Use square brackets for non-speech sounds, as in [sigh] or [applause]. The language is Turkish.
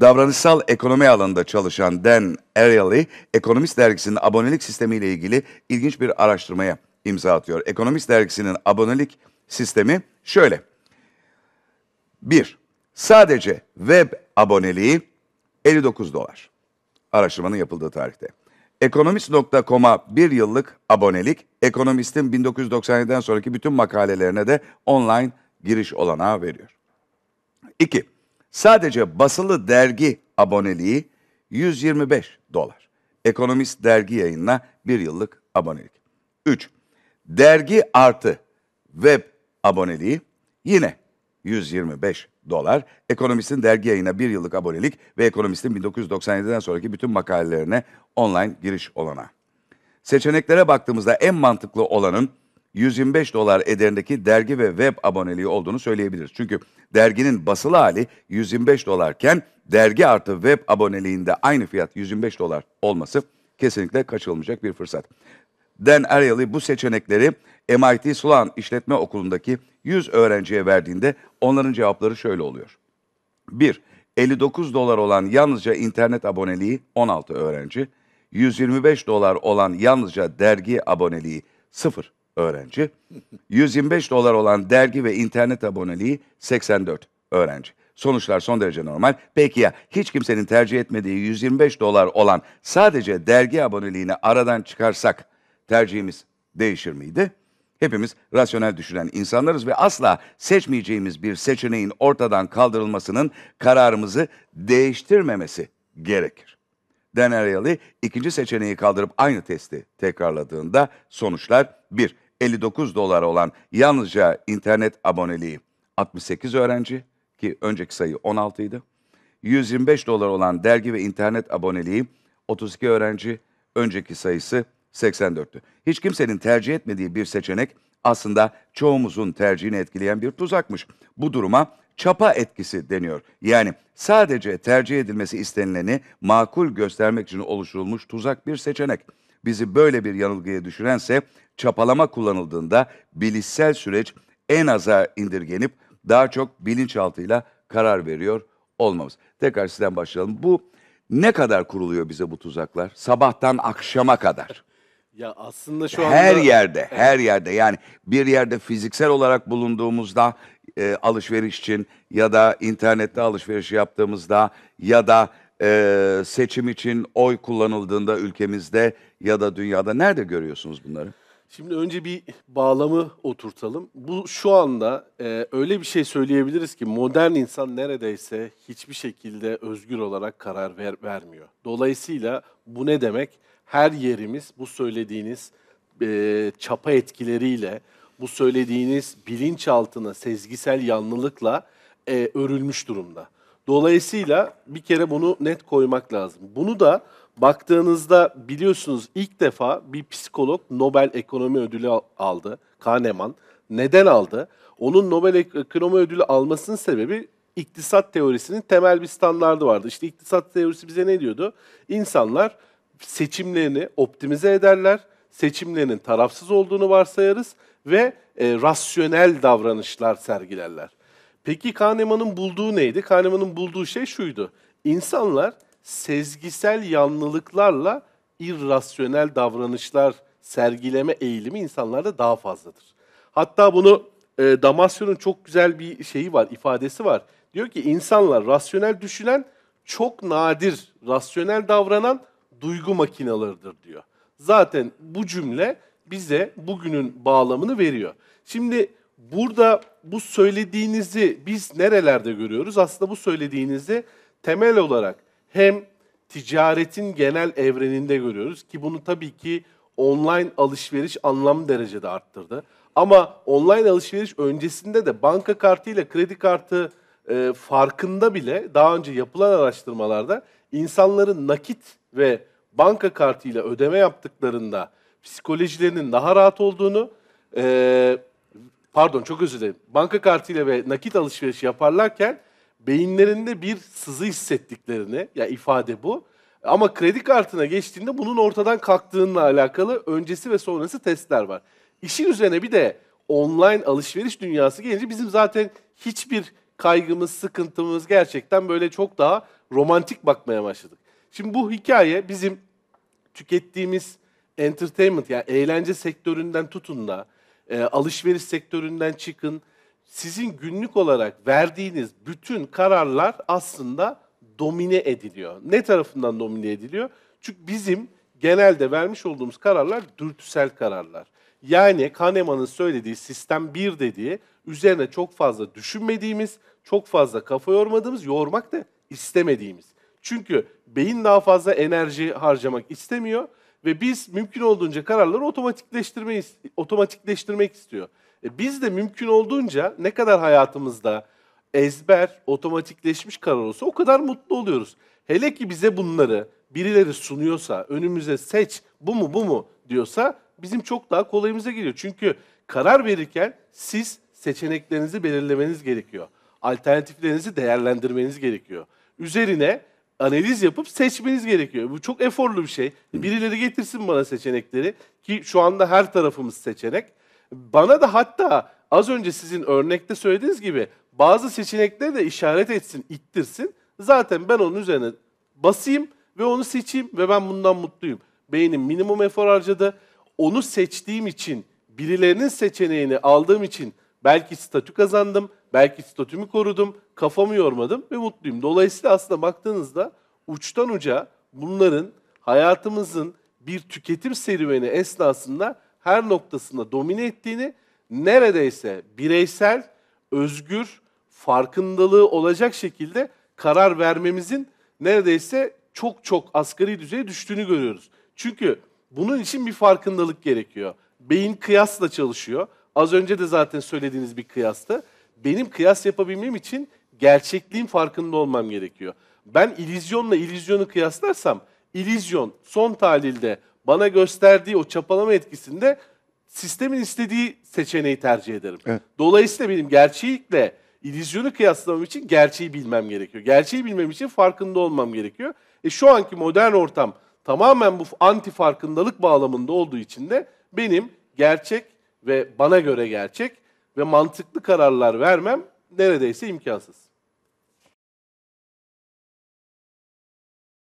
Davranışsal ekonomi alanında çalışan Dan Ariely, Ekonomist dergisinin abonelik sistemiyle ilgili ilginç bir araştırmaya imza atıyor. Ekonomist dergisinin abonelik sistemi şöyle. 1. Sadece web aboneliği 59 dolar. Araştırmanın yapıldığı tarihte. Ekonomist.com'a bir yıllık abonelik, Ekonomist'in 1997'den sonraki bütün makalelerine de online giriş olanağı veriyor. 2. Sadece basılı dergi aboneliği 125 dolar. Ekonomist dergi yayınına bir yıllık abonelik. 3. Dergi artı web aboneliği yine 125 dolar. Ekonomist'in dergi yayına bir yıllık abonelik ve Ekonomist'in 1997'den sonraki bütün makalelerine online giriş olana. Seçeneklere baktığımızda en mantıklı olanın 125 dolar ederindeki dergi ve web aboneliği olduğunu söyleyebiliriz. Çünkü derginin basılı hali 125 dolarken dergi artı web aboneliğinde aynı fiyat 125 dolar olması kesinlikle kaçırılmayacak bir fırsat. Dan Ariely bu seçenekleri MIT Sloan İşletme Okulu'ndaki 100 öğrenciye verdiğinde onların cevapları şöyle oluyor. 1. 59 dolar olan yalnızca internet aboneliği 16 öğrenci, 125 dolar olan yalnızca dergi aboneliği 0 öğrenci. 125 dolar olan dergi ve internet aboneliği 84 öğrenci. Sonuçlar son derece normal. Peki ya hiç kimsenin tercih etmediği 125 dolar olan sadece dergi aboneliğini aradan çıkarsak tercihimiz değişir miydi? Hepimiz rasyonel düşünen insanlarız ve asla seçmeyeceğimiz bir seçeneğin ortadan kaldırılmasının kararımızı değiştirmemesi gerekir. Dan Ariely ikinci seçeneği kaldırıp aynı testi tekrarladığında sonuçlar 1. 59 dolar olan yalnızca internet aboneliği 68 öğrenci ki önceki sayı 16 idi. 125 dolar olan dergi ve internet aboneliği 32 öğrenci, önceki sayısı 84'tü. Hiç kimsenin tercih etmediği bir seçenek aslında çoğumuzun tercihini etkileyen bir tuzakmış. Bu duruma çapa etkisi deniyor. Yani sadece tercih edilmesi istenileni makul göstermek için oluşturulmuş tuzak bir seçenek bizi böyle bir yanılgıya düşürense çapalama kullanıldığında bilişsel süreç en aza indirgenip daha çok bilinçaltıyla karar veriyor olmamız. Tekrar sizden başlayalım. Bu ne kadar kuruluyor bize bu tuzaklar? Sabahtan akşama kadar. [laughs] Ya aslında şu anda her yerde, her yerde yani bir yerde fiziksel olarak bulunduğumuzda e, alışveriş için ya da internette alışveriş yaptığımızda ya da e, seçim için oy kullanıldığında ülkemizde ya da dünyada nerede görüyorsunuz bunları? Şimdi önce bir bağlamı oturtalım. Bu şu anda e, öyle bir şey söyleyebiliriz ki modern insan neredeyse hiçbir şekilde özgür olarak karar ver, vermiyor. Dolayısıyla bu ne demek? Her yerimiz bu söylediğiniz e, çapa etkileriyle, bu söylediğiniz bilinçaltına, sezgisel yanlılıkla e, örülmüş durumda. Dolayısıyla bir kere bunu net koymak lazım. Bunu da baktığınızda biliyorsunuz ilk defa bir psikolog Nobel Ekonomi Ödülü aldı. Kahneman. Neden aldı? Onun Nobel Ekonomi Ödülü almasının sebebi iktisat teorisinin temel bir standardı vardı. İşte iktisat teorisi bize ne diyordu? İnsanlar seçimlerini optimize ederler, seçimlerinin tarafsız olduğunu varsayarız ve e, rasyonel davranışlar sergilerler. Peki Kahneman'ın bulduğu neydi? Kahneman'ın bulduğu şey şuydu. İnsanlar sezgisel yanlılıklarla irrasyonel davranışlar sergileme eğilimi insanlarda daha fazladır. Hatta bunu e, Damasio'nun çok güzel bir şeyi var, ifadesi var. Diyor ki insanlar rasyonel düşünen çok nadir, rasyonel davranan duygu makinalarıdır diyor. Zaten bu cümle bize bugünün bağlamını veriyor. Şimdi burada bu söylediğinizi biz nerelerde görüyoruz? Aslında bu söylediğinizi temel olarak hem ticaretin genel evreninde görüyoruz ki bunu tabii ki online alışveriş anlam derecede arttırdı. Ama online alışveriş öncesinde de banka kartı ile kredi kartı e, farkında bile daha önce yapılan araştırmalarda insanların nakit ve banka kartı ile ödeme yaptıklarında psikolojilerinin daha rahat olduğunu, e, pardon çok özür dilerim. Banka kartıyla ve nakit alışveriş yaparlarken beyinlerinde bir sızı hissettiklerini, ya yani ifade bu. Ama kredi kartına geçtiğinde bunun ortadan kalktığınla alakalı öncesi ve sonrası testler var. İşin üzerine bir de online alışveriş dünyası gelince bizim zaten hiçbir kaygımız, sıkıntımız gerçekten böyle çok daha romantik bakmaya başladık. Şimdi bu hikaye bizim tükettiğimiz entertainment yani eğlence sektöründen tutun da e, alışveriş sektöründen çıkın. Sizin günlük olarak verdiğiniz bütün kararlar aslında domine ediliyor. Ne tarafından domine ediliyor? Çünkü bizim genelde vermiş olduğumuz kararlar dürtüsel kararlar. Yani Kahneman'ın söylediği sistem bir dediği üzerine çok fazla düşünmediğimiz, çok fazla kafa yormadığımız, yormak da istemediğimiz. Çünkü beyin daha fazla enerji harcamak istemiyor. Ve biz mümkün olduğunca kararları otomatikleştirmeyi, otomatikleştirmek istiyor. E biz de mümkün olduğunca ne kadar hayatımızda ezber, otomatikleşmiş karar olsa o kadar mutlu oluyoruz. Hele ki bize bunları birileri sunuyorsa, önümüze seç bu mu bu mu diyorsa bizim çok daha kolayımıza geliyor. Çünkü karar verirken siz seçeneklerinizi belirlemeniz gerekiyor. Alternatiflerinizi değerlendirmeniz gerekiyor. Üzerine analiz yapıp seçmeniz gerekiyor. Bu çok eforlu bir şey. Birileri getirsin bana seçenekleri ki şu anda her tarafımız seçenek. Bana da hatta az önce sizin örnekte söylediğiniz gibi bazı seçenekleri de işaret etsin, ittirsin. Zaten ben onun üzerine basayım ve onu seçeyim ve ben bundan mutluyum. Beynim minimum efor harcadı. Onu seçtiğim için, birilerinin seçeneğini aldığım için Belki statü kazandım, belki statümü korudum, kafamı yormadım ve mutluyum. Dolayısıyla aslında baktığınızda uçtan uca bunların hayatımızın bir tüketim serüveni esnasında her noktasında domine ettiğini neredeyse bireysel, özgür, farkındalığı olacak şekilde karar vermemizin neredeyse çok çok asgari düzeye düştüğünü görüyoruz. Çünkü bunun için bir farkındalık gerekiyor. Beyin kıyasla çalışıyor. Az önce de zaten söylediğiniz bir kıyasta. Benim kıyas yapabilmem için gerçekliğin farkında olmam gerekiyor. Ben ilizyonla ilizyonu kıyaslarsam, ilizyon son tahlilde bana gösterdiği o çapalama etkisinde sistemin istediği seçeneği tercih ederim. Evet. Dolayısıyla benim gerçeklikle ilizyonu kıyaslamam için gerçeği bilmem gerekiyor. Gerçeği bilmem için farkında olmam gerekiyor. E şu anki modern ortam tamamen bu anti farkındalık bağlamında olduğu için de benim gerçek ve bana göre gerçek ve mantıklı kararlar vermem neredeyse imkansız.